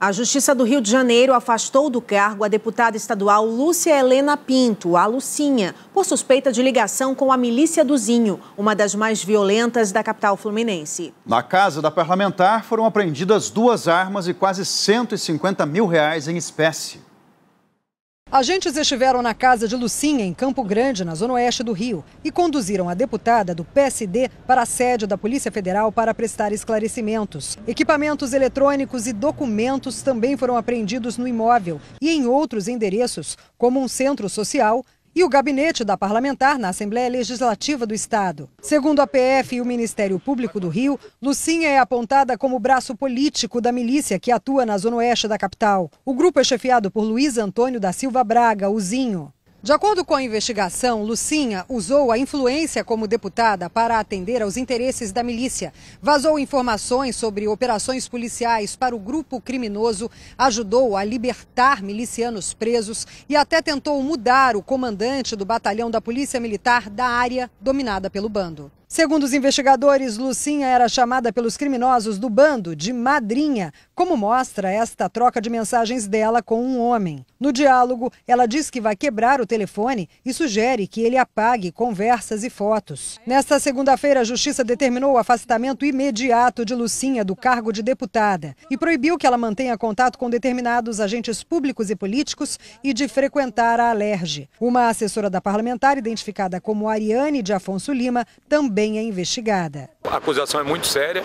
A Justiça do Rio de Janeiro afastou do cargo a deputada estadual Lúcia Helena Pinto, a Lucinha, por suspeita de ligação com a milícia do Zinho, uma das mais violentas da capital fluminense. Na casa da parlamentar foram apreendidas duas armas e quase 150 mil reais em espécie. Agentes estiveram na casa de Lucinha, em Campo Grande, na zona oeste do Rio, e conduziram a deputada do PSD para a sede da Polícia Federal para prestar esclarecimentos. Equipamentos eletrônicos e documentos também foram apreendidos no imóvel e em outros endereços, como um centro social, e o gabinete da parlamentar na Assembleia Legislativa do Estado. Segundo a PF e o Ministério Público do Rio, Lucinha é apontada como o braço político da milícia que atua na zona oeste da capital. O grupo é chefiado por Luiz Antônio da Silva Braga, o Zinho. De acordo com a investigação, Lucinha usou a influência como deputada para atender aos interesses da milícia. Vazou informações sobre operações policiais para o grupo criminoso, ajudou a libertar milicianos presos e até tentou mudar o comandante do batalhão da Polícia Militar da área dominada pelo bando. Segundo os investigadores, Lucinha era chamada pelos criminosos do bando de madrinha, como mostra esta troca de mensagens dela com um homem. No diálogo, ela diz que vai quebrar o telefone e sugere que ele apague conversas e fotos. Nesta segunda-feira, a Justiça determinou o afastamento imediato de Lucinha do cargo de deputada e proibiu que ela mantenha contato com determinados agentes públicos e políticos e de frequentar a Alerge. Uma assessora da parlamentar, identificada como Ariane de Afonso Lima, também também é investigada. A acusação é muito séria,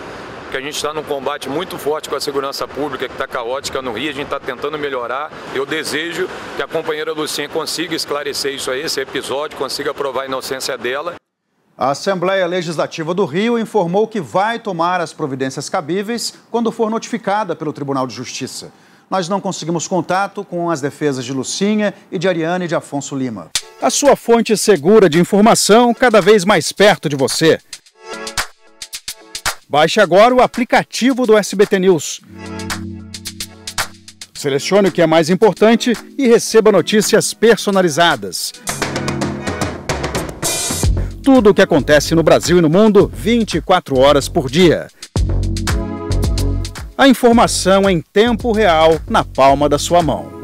que a gente está num combate muito forte com a segurança pública que está caótica no Rio, a gente está tentando melhorar. Eu desejo que a companheira Lucien consiga esclarecer isso aí, esse episódio, consiga provar a inocência dela. A Assembleia Legislativa do Rio informou que vai tomar as providências cabíveis quando for notificada pelo Tribunal de Justiça. Nós não conseguimos contato com as defesas de Lucinha e de Ariane e de Afonso Lima. A sua fonte segura de informação cada vez mais perto de você. Baixe agora o aplicativo do SBT News. Selecione o que é mais importante e receba notícias personalizadas. Tudo o que acontece no Brasil e no mundo, 24 horas por dia. A informação em tempo real na palma da sua mão.